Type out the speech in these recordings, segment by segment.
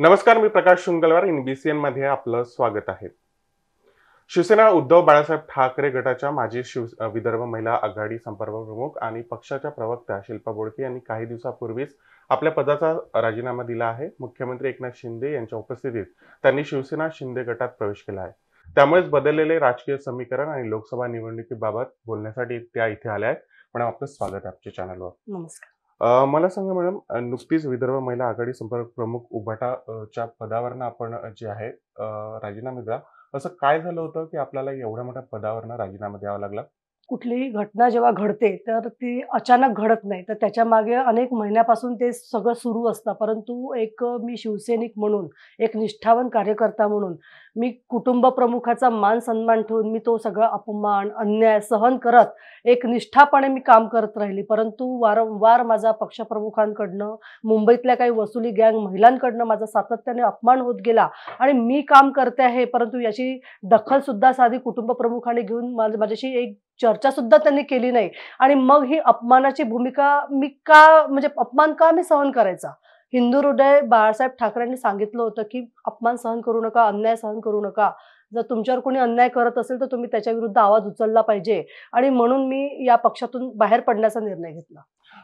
नमस्कार मी प्रकाश शुंगलवार in B C मध्ये आपलं स्वागत आहे शिवसेना उद्धव बाळासाहेब ठाकरे गटाच्या माजी शिव विदर्भ महिला आघाडी संपर्क प्रमुख आणि पक्षाच्या प्रवक्त्या शिल्पा बोडके यांनी काही दिवसापूर्वीच आपल्या पदाचा राजीनामा दिला आहे मुख्यमंत्री एकनाथ शिंदे यांच्या उपस्थितीत त्यांनी शिवसेना शिंदे गटात प्रवेश केला आहे त्यामुळेच बदललेले राजकीय समीकरण आणि लोकसभा निवडणुकीबाबत बोलण्यासाठी त्या इथे आल्या आहेत पण आपलं स्वागत आहे आपल्या चॅनलवर नमस्कार मला सांगा मॅडम नुकतीच विदर्भ महिला आघाडी संपर्क प्रमुख उभाटाच्या पदावरनं आपण जे आहे राजीनामे द्या असं काय झालं होतं की आपल्याला एवढ्या मोठ्या पदावरनं राजीनामा द्यावा लागला कुठलीही घटना जेव्हा घडते तर ती अचानक घडत नाही तर त्याच्या मागे अनेक महिन्यापासून ते सगळं सुरू असतं परंतु एक मी शिवसैनिक म्हणून एक निष्ठावान कार्यकर्ता म्हणून मी कुटुंब प्रमुखाचा मान सन्मान ठेवून मी तो सगळा अपमान अन्याय सहन करत एक निष्ठापणे मी काम करत राहिली परंतु वारंवार माझा पक्षप्रमुखांकडनं मुंबईतल्या काही वसुली गँग महिलांकडनं माझा सातत्याने अपमान होत गेला आणि मी काम करते आहे परंतु याची दखलसुद्धा साधी कुटुंब प्रमुखाने घेऊन माझ्याशी एक चर्चा सुद्धा त्यांनी केली नाही आणि मग ही अपमानाची भूमिका मी का म्हणजे अपमान का मी सहन करायचा हिंदू हृदय बाळासाहेब ठाकरेंनी सांगितलं होतं की अपमान सहन करू नका अन्याय सहन करू नका जर तुमच्यावर कोणी अन्याय करत असेल तर तुम्ही त्याच्या विरुद्ध आवाज उचलला पाहिजे आणि म्हणून मी या पक्षातून बाहेर पडण्याचा निर्णय घेतला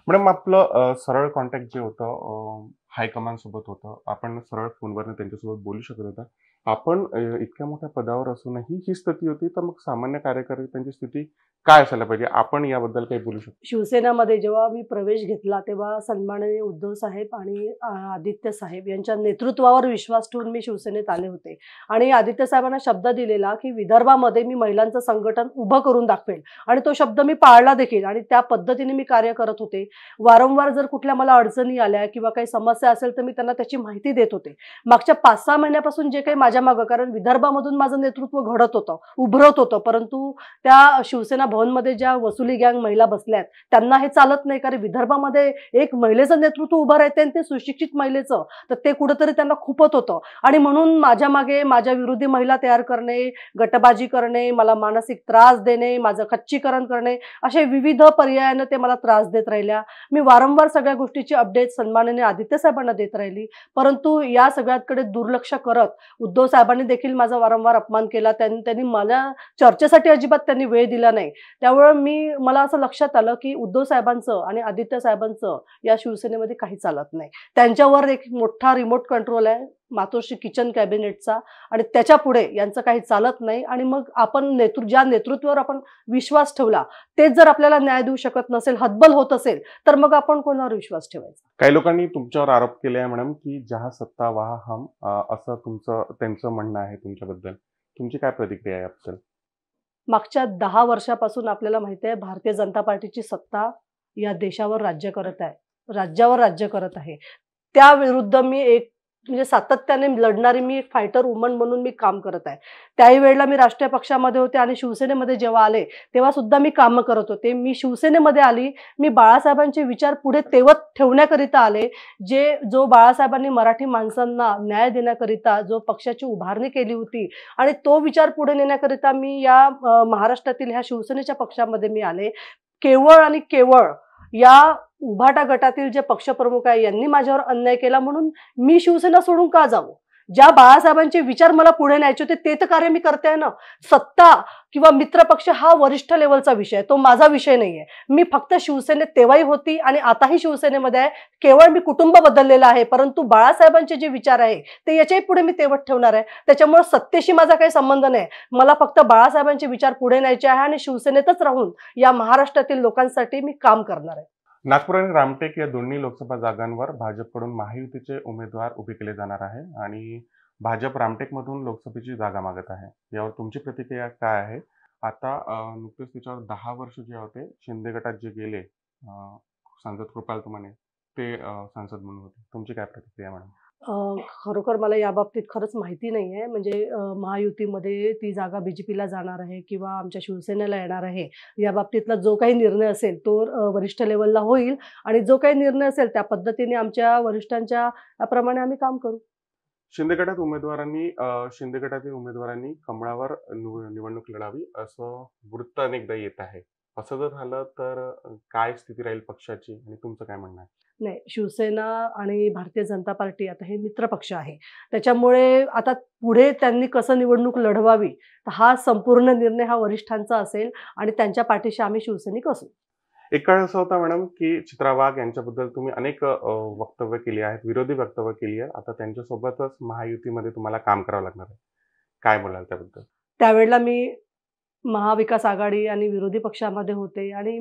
मॅडम आपलं सरळ कॉन्टॅक्ट जे होतं हायकमांड सोबत होतं आपण सरळ फोनवर त्यांच्यासोबत बोलू शकत होता आपण इतक्या मोठ्या पदावर असूनही ही स्थिती होती तर मग सामान्य कार्यकर्त्यांची स्थिती काय असायला पाहिजे आपण याबद्दल काही बोलू शकतो शिवसेनामध्ये जेव्हा मी प्रवेश घेतला तेव्हा सन्माननीय उद्धव साहेब आणि आदित्य साहेब यांच्या नेतृत्वावर विश्वास ठेवून मी शिवसेनेत आले होते आणि आदित्य साहेबांना शब्द दिलेला की विदर्भामध्ये मी महिलांचं संघटन उभं करून दाखवेल आणि तो शब्द मी पाळला देखील आणि त्या पद्धतीने मी कार्य करत होते वारंवार जर कुठल्या मला अडचणी आल्या किंवा काही समस्या समस्या असेल तर मी त्यांना त्याची माहिती देत होते मागच्या पाच सहा महिन्यापासून जे काही माझ्या मागं कारण विदर्भामधून माझं नेतृत्व घडत होतं उभरत होतं परंतु त्या शिवसेना भवनमध्ये ज्या वसुली गँग महिला बसल्यात त्यांना हे चालत नाही कारण विदर्भामध्ये एक महिलेचं नेतृत्व उभं राहते आणि ते सुशिक्षित महिलेचं तर ते कुठंतरी त्यांना खुपत होतं आणि म्हणून माझ्या मागे माझ्या विरोधी महिला तयार करणे गटबाजी करणे मला मानसिक त्रास देणे माझं खच्चीकरण करणे असे विविध पर्यायानं ते मला त्रास देत राहिल्या मी वारंवार सगळ्या गोष्टीची अपडेट सन्माननीय आदित्य साहेबांना देत राहिली परंतु या सगळ्याकडे दुर्लक्ष करत उद्धव साहेबांनी देखील माझा वारंवार अपमान केला त्यांनी मला चर्चेसाठी अजिबात त्यांनी वेळ दिला नाही त्यामुळे मी मला असं लक्षात आलं की उद्धव साहेबांचं आणि आदित्य साहेबांचं या शिवसेनेमध्ये काही चालत नाही त्यांच्यावर एक मोठा रिमोट कंट्रोल आहे मातोश्री किचन कॅबिनेटचा आणि त्याच्या पुढे यांचं काही चालत नाही आणि मग आपण नेतृ ज्या नेतृत्वावर आपण विश्वास ठेवला तेच जर आपल्याला न्याय देऊ शकत नसेल हतबल होत असेल तर मग आपण कोणावर विश्वास ठेवायचा काही लोकांनी तुमच्यावर आरोप केले आहे मॅडम की जहा सत्ता वाह हम असं तुमचं त्यांचं म्हणणं आहे तुमच्याबद्दल तुमची काय प्रतिक्रिया आहे आपण मागच्या दहा वर्षापासून आपल्याला माहिती आहे भारतीय जनता पार्टीची सत्ता या देशावर राज्य करत आहे राज्यावर राज्य करत आहे त्याविरुद्ध मी एक म्हणजे सातत्याने लढणारी मी एक फायटर वुमन म्हणून मी काम करत आहे त्याही वेळेला मी राष्ट्रीय पक्षामध्ये होते आणि शिवसेनेमध्ये जेव्हा आले तेव्हा सुद्धा मी कामं करत होते मी शिवसेनेमध्ये आली मी बाळासाहेबांचे विचार पुढे तेवत ठेवण्याकरिता आले जे जो बाळासाहेबांनी मराठी माणसांना न्याय देण्याकरिता जो पक्षाची उभारणी केली होती आणि तो विचार पुढे नेण्याकरिता मी या महाराष्ट्रातील ह्या शिवसेनेच्या पक्षामध्ये मी आले केवळ आणि केवळ या उभाटा गटातील जे पक्षप्रमुख आहे यांनी माझ्यावर अन्याय केला म्हणून मी शिवसेना सोडून का जावं ज्या बाळासाहेबांचे विचार मला पुढे न्यायचे होते ते तर कार्य मी करते आहे ना सत्ता किंवा मित्रपक्ष हा वरिष्ठ लेवलचा विषय आहे तो माझा विषय नाही आहे मी फक्त शिवसेनेत तेव्हाही होती आणि आताही शिवसेनेमध्ये आहे केवळ मी कुटुंब बदललेलं आहे परंतु बाळासाहेबांचे जे विचार आहे ते याच्याही पुढे मी तेवत ठेवणार आहे त्याच्यामुळे सत्तेशी माझा काही संबंध नाही मला फक्त बाळासाहेबांचे विचार पुढे न्यायचे आहे आणि शिवसेनेतच राहून या महाराष्ट्रातील लोकांसाठी मी काम करणार आहे नागपूर आणि रामटेक या दोन्ही लोकसभा जागांवर भाजपकडून महायुतीचे उमेदवार उभे केले जाणार आहे आणि भाजप रामटेकमधून लोकसभेची जागा मागत आहे यावर तुमची प्रतिक्रिया काय आहे आता नुकतेच तिच्यावर दहा वर्ष जे होते शिंदे गटात जे गेले सांसद कृपाल तुमाने ते सांसद म्हणून होते तुमची काय प्रतिक्रिया मॅडम खरोखर मला या बाबतीत खरंच माहिती नाही आहे म्हणजे महायुतीमध्ये ती जागा बीजेपीला जाणार आहे किंवा आमच्या शिवसेनेला येणार आहे या बाबतीतला जो काही निर्णय असेल तो वरिष्ठ लेवलला होईल आणि जो काही निर्णय असेल त्या पद्धतीने आमच्या वरिष्ठांच्या प्रमाणे आम्ही काम करू शिंदे गटात उमेदवारांनी शिंदे गटातील उमेदवारांनी कमळावर निवडणूक लढावी असं वृत्त अनेकदा येत आहे असं जर झालं तर काय स्थिती राहील पक्षाची आणि तुमचं काय म्हणणं आहे नाही शिवसेना आणि भारतीय जनता पार्टी आता हे पक्ष आहे त्याच्यामुळे आता पुढे त्यांनी कसं निवडणूक लढवावी हा संपूर्ण निर्णय हा वरिष्ठांचा असेल आणि त्यांच्या पाठीशी आम्ही शिवसैनिक असू एक काळ असा होता मॅडम की चित्रा वाघ यांच्याबद्दल तुम्ही अनेक वक्तव्य केली आहेत विरोधी वक्तव्य केली आहे आता त्यांच्यासोबतच महायुतीमध्ये तुम्हाला काम करावं लागणार आहे काय बोलाल त्याबद्दल त्यावेळेला मी महाविकास आघाडी आणि विरोधी पक्षामध्ये होते आणि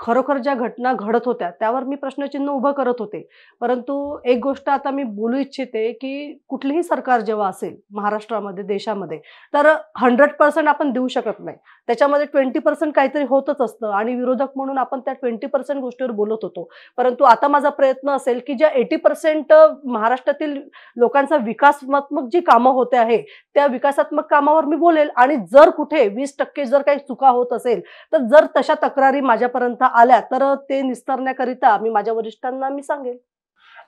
खरोखर ज्या घटना घडत होत्या त्यावर मी प्रश्नचिन्ह उभं करत होते परंतु एक गोष्ट आता मी बोलू इच्छिते की कुठलीही सरकार जेव्हा असेल महाराष्ट्रामध्ये देशामध्ये तर हंड्रेड पर्सेंट आपण देऊ शकत नाही त्याच्यामध्ये ट्वेंटी पर्सेंट काहीतरी होतच असतं आणि विरोधक म्हणून आपण त्या ट्वेंटी पर्सेंट गोष्टीवर बोलत होतो परंतु आता माझा प्रयत्न असेल की ज्या एटी पर्सेंट महाराष्ट्रातील लोकांचा विकासात्मक जी कामं होते आहे त्या विकासात्मक कामावर मी बोलेल आणि जर कुठे वीस टक्के जर काही चुका होत असेल तर जर तशा तक्रारी माझ्यापर्यंत आल्या तर ते निस्तरण्याकरिता मी माझ्या वरिष्ठांना मी सांगेल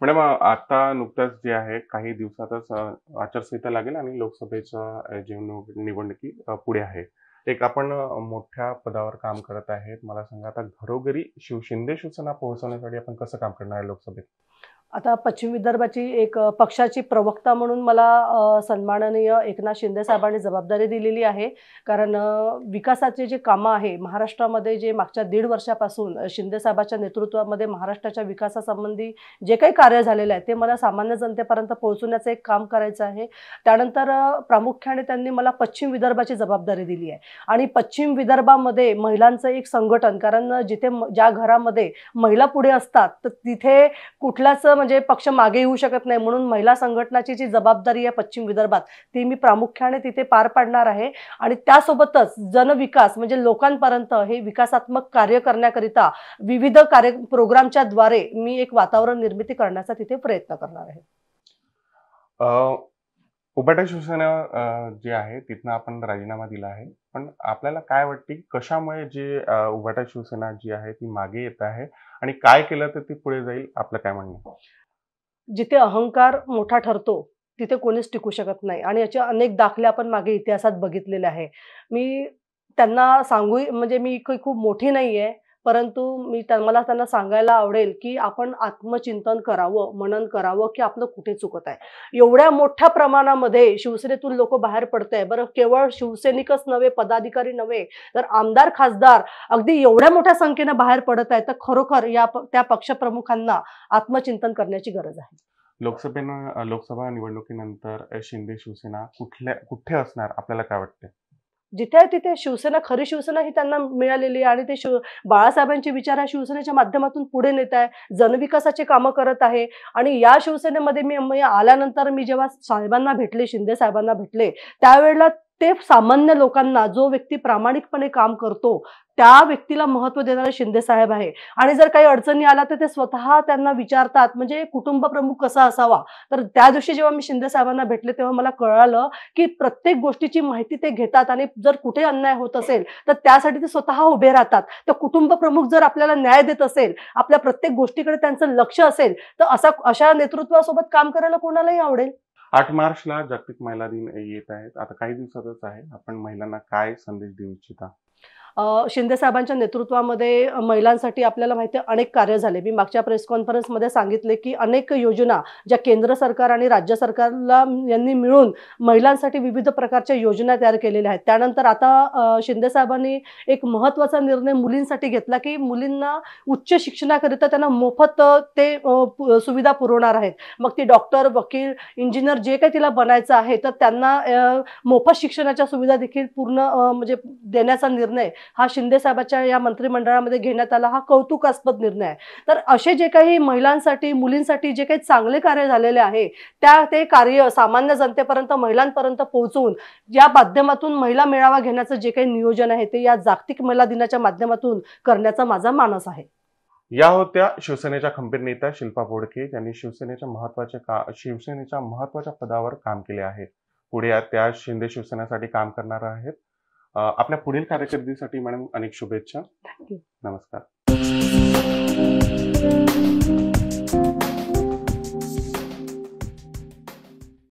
मॅडम आता नुकताच जे आहे काही दिवसातच आचारसंहिता लागेल आणि लोकसभेच्या जे निवडणुकी पुढे आहे एक आपण मोठ्या पदावर काम करत आहेत मला सांगा आता घरोघरी शिवशिंदे शिवसेना पोहोचवण्यासाठी आपण कसं काम करणार आहे लोकसभेत आता पश्चिम विदर्भाची एक पक्षाची प्रवक्ता म्हणून मला सन्माननीय एकनाथ शिंदे साहेबांनी जबाबदारी दिलेली आहे कारण विकासाचे जे कामं आहे महाराष्ट्रामध्ये जे मागच्या दीड वर्षापासून शिंदे साहेबांच्या नेतृत्वामध्ये महाराष्ट्राच्या विकासासंबंधी जे काही कार्य झालेलं आहे ते मला सामान्य जनतेपर्यंत पोहोचवण्याचं एक काम करायचं आहे त्यानंतर प्रामुख्याने त्यांनी मला पश्चिम विदर्भाची जबाबदारी दिली आहे आणि पश्चिम विदर्भामध्ये महिलांचं एक संघटन कारण जिथे ज्या घरामध्ये महिला पुढे असतात तर तिथे कुठलाच म्हणजे पक्ष मागे येऊ शकत नाही म्हणून महिला संघटनाची जी जबाबदारी आहे पश्चिम विदर्भात ती मी प्रामुख्याने तिथे पार पाडणार आहे आणि त्यासोबतच जनविकास म्हणजे लोकांपर्यंत हे विकासात्मक कार्य करण्याकरिता विविध कार्य प्रोग्रामच्या द्वारे मी एक वातावरण निर्मिती करण्याचा तिथे प्रयत्न करणार आहे उपाटक शिवसेना जे आहे तिथनं आपण राजीनामा दिला आहे पण आपल्याला काय वाटते कशामुळे जे उभाटा शिवसेना जी आहे ती मागे येत आहे आणि काय केलं तर ती पुढे जाईल आपलं काय म्हणणं जिथे अहंकार मोठा ठरतो तिथे कोणीच टिकू शकत नाही आणि याचे अनेक दाखले आपण मागे इतिहासात बघितलेले आहे मी त्यांना सांगू म्हणजे मी काही खूप मोठी नाही आहे परंतु मी मला त्यांना सांगायला आवडेल की आपण आत्मचिंतन करावं मनन करावं की आपलं कुठे चुकत आहे एवढ्या मोठ्या प्रमाणामध्ये शिवसेनेतून लोक बाहेर पडत आहे बरं केवळ शिवसैनिकच नव्हे पदाधिकारी नव्हे तर आमदार खासदार अगदी एवढ्या मोठ्या संख्येनं बाहेर पडत आहे तर खरोखर या त्या पक्षप्रमुखांना आत्मचिंतन करण्याची गरज आहे लोकसभेनं लोकसभा निवडणुकीनंतर शिंदे शिवसेना कुठल्या कुठे असणार आपल्याला काय वाटतं जिथे तिथे शिवसेना खरी शिवसेना ही त्यांना मिळालेली आहे आणि ते शिव बाळासाहेबांचे विचार हा शिवसेनेच्या माध्यमातून पुढे नेत आहे जनविकासाचे कामं करत आहे आणि या शिवसेनेमध्ये मी आल्यानंतर मी जेव्हा साहेबांना भेटले शिंदे साहेबांना भेटले त्यावेळेला ते सामान्य लोकांना जो व्यक्ती प्रामाणिकपणे काम करतो त्या व्यक्तीला महत्व देणारे शिंदे साहेब आहे आणि जर काही अडचणी आल्या तर ते स्वतः त्यांना विचारतात म्हणजे कुटुंब प्रमुख कसा असावा तर त्या दिवशी जेव्हा मी शिंदे साहेबांना भेटले तेव्हा मला कळालं की प्रत्येक गोष्टीची माहिती ते घेतात आणि जर कुठे अन्याय होत असेल तर त्यासाठी ते स्वतः उभे राहतात तर कुटुंब प्रमुख जर आपल्याला न्याय देत असेल आपल्या प्रत्येक गोष्टीकडे त्यांचं लक्ष असेल तर असा अशा नेतृत्वासोबत काम करायला कोणालाही आवडेल आठ मार्चला जागतिक महिला दिन येत आहेत आता काही दिवसातच आहे आपण महिलांना काय संदेश देऊ इच्छिता शिंदेसाहेबांच्या नेतृत्वामध्ये महिलांसाठी आपल्याला माहिती अनेक कार्य झाले मी मागच्या प्रेस कॉन्फरन्समध्ये सांगितले की अनेक योजना ज्या केंद्र सरकार आणि राज्य सरकारला यांनी मिळून महिलांसाठी विविध प्रकारच्या योजना तयार केलेल्या आहेत त्यानंतर आता शिंदेसाहेबांनी एक महत्त्वाचा निर्णय मुलींसाठी घेतला की मुलींना उच्च शिक्षणाकरिता त्यांना मोफत ते सुविधा पुरवणार आहेत मग ती डॉक्टर वकील इंजिनियर जे काही तिला बनायचं आहे तर त्यांना मोफत शिक्षणाच्या सुविधा देखील पूर्ण म्हणजे देण्याचा निर्णय हा शिंदे साहेबांच्या या मंत्रिमंडळामध्ये घेण्यात आला हा कौतुकास्पद निर्णय आहे तर असे जे काही महिलांसाठी मुलींसाठी जे काही चांगले कार्य झालेले आहे त्या ते कार्य सामान्य जनतेपर्यंत महिलांपर्यंत पोहोचवून या माध्यमातून महिला मेळावा घेण्याचं जे काही नियोजन आहे ते या जागतिक महिला दिनाच्या माध्यमातून करण्याचा माझा मानस आहे या होत्या शिवसेनेच्या खंबीर नेत्या शिल्पा बोडके यांनी शिवसेनेच्या महत्वाच्या का शिवसेनेच्या महत्वाच्या पदावर काम केले आहे पुढे त्या शिंदे शिवसेनेसाठी काम करणार आहेत आपल्या पुढील कारकिर्दीसाठी मॅडम अनेक शुभेच्छा नमस्कार